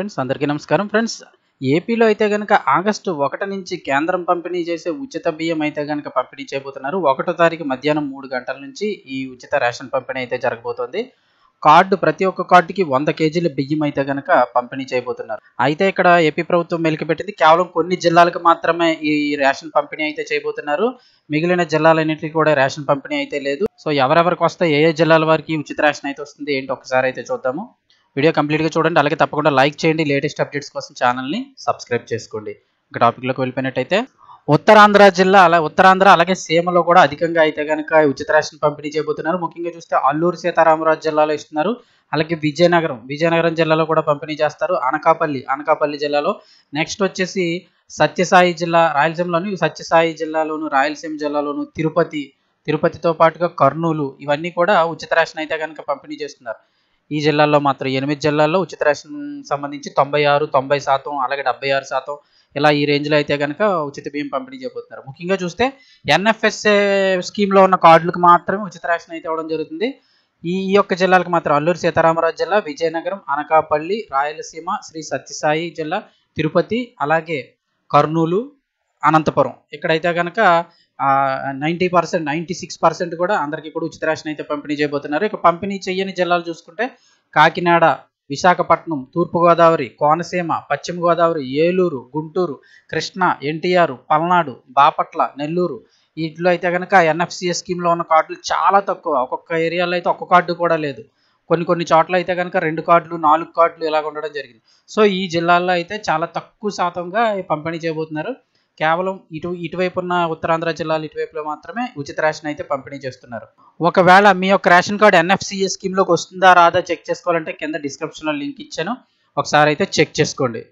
friends అందరికీ నమస్కారం friends ఏపీలో అయితే కనుక ఆగస్టు ఒకటి నుంచి కేంద్రం పంపిణీ చేసే ఉచిత బియ్యం అయితే కనుక పంపిణీ చేయబోతున్నారు ఒకటో తారీఖు మధ్యాహ్నం మూడు గంటల నుంచి ఈ ఉచిత రేషన్ పంపిణీ అయితే జరగబోతోంది కార్డు ప్రతి ఒక్క కార్డుకి వంద కేజీల బియ్యం అయితే కనుక పంపిణీ చేయబోతున్నారు అయితే ఇక్కడ ఏపీ ప్రభుత్వం పెట్టింది కేవలం కొన్ని జిల్లాలకు మాత్రమే ఈ రేషన్ పంపిణీ అయితే చేయబోతున్నారు మిగిలిన జిల్లాలన్నింటికి కూడా రేషన్ పంపిణీ అయితే లేదు సో ఎవరెవరికి వస్తే ఏ ఏ జిల్లాల వారికి ఉచిత రేషన్ అయితే వస్తుంది ఏంటి ఒకసారి అయితే చూద్దాము వీడియో కంప్లీట్గా చూడండి అలాగే తప్పకుండా లైక్ చేయండి లేటెస్ట్ అప్డేట్స్ కోసం ఛానల్ని సబ్స్క్రైబ్ చేసుకోండి ఇంకా టాపిక్లోకి వెళ్ళిపోయినట్టయితే ఉత్తరాంధ్ర జిల్లా అలా ఉత్తరాంధ్ర అలాగే సీమలో కూడా అధికంగా అయితే కనుక ఉచిత రేషన్ పంపిణీ చేయబోతున్నారు ముఖ్యంగా చూస్తే అల్లూరు సీతారామరాజు జిల్లాలో ఇస్తున్నారు అలాగే విజయనగరం విజయనగరం జిల్లాలో కూడా పంపిణీ చేస్తారు అనకాపల్లి అనకాపల్లి జిల్లాలో నెక్స్ట్ వచ్చేసి సత్యసాయి జిల్లా రాయలసీమలోను సత్యసాయి జిల్లాలోను రాయలసీమ జిల్లాలోను తిరుపతి తిరుపతితో పాటుగా కర్నూలు ఇవన్నీ కూడా ఉచిత రేషన్ అయితే కనుక పంపిణీ చేస్తున్నారు ఈ జిల్లాల్లో మాత్రం ఎనిమిది జిల్లాల్లో ఉచిత రేషన్ సంబంధించి తొంభై ఆరు తొంభై శాతం అలాగే డెబ్బై ఆరు శాతం ఇలా ఈ రేంజ్లో అయితే కనుక ఉచిత బియ్యం పంపిణీ చేయబోతున్నారు ముఖ్యంగా చూస్తే ఎన్ఎఫ్ఎస్ఏ స్కీమ్లో ఉన్న కార్డులకు మాత్రమే ఉచిత రేషన్ అయితే ఇవ్వడం జరుగుతుంది ఈ యొక్క జిల్లాలకు మాత్రం అల్లూరు సీతారామరాజు జిల్లా విజయనగరం అనకాపల్లి రాయలసీమ శ్రీ సత్యసాయి జిల్లా తిరుపతి అలాగే కర్నూలు అనంతపురం ఇక్కడైతే కనుక ninety percent ninety six percent కూడా అందరికీ కూడా ఉచిత రేషన్ అయితే పంపిణీ చేయబోతున్నారు ఇక పంపిణీ చేయని జిల్లాలు చూసుకుంటే కాకినాడ విశాఖపట్నం తూర్పుగోదావరి కోనసీమ పశ్చిమ గోదావరి ఏలూరు గుంటూరు కృష్ణ ఎన్టీఆర్ పల్నాడు బాపట్ల నెల్లూరు వీటిలో అయితే కనుక ఎన్ఎఫ్సిఏ స్కీమ్లో ఉన్న కార్డులు చాలా తక్కువ ఒక్కొక్క ఏరియాలో అయితే ఒక్క కార్డు కూడా లేదు కొన్ని కొన్ని చోట్ల అయితే కనుక రెండు కార్డులు నాలుగు కార్డులు ఇలాగ ఉండడం జరిగింది సో ఈ జిల్లాల్లో అయితే చాలా తక్కువ శాతంగా పంపిణీ చేయబోతున్నారు కేవలం ఇటు ఇటువైపు ఉన్న ఉత్తరాంధ్ర జిల్లాలు ఇటువైపులో మాత్రమే ఉచిత రేషన్ అయితే పంపిణీ చేస్తున్నారు ఒకవేళ మీ యొక్క రేషన్ కార్డు ఎన్ఎఫ్సిఏ స్కీమ్లోకి వస్తుందా రాదా చెక్ చేసుకోవాలంటే కింద డిస్క్రిప్షన్లో లింక్ ఇచ్చాను ఒకసారి అయితే చెక్ చేసుకోండి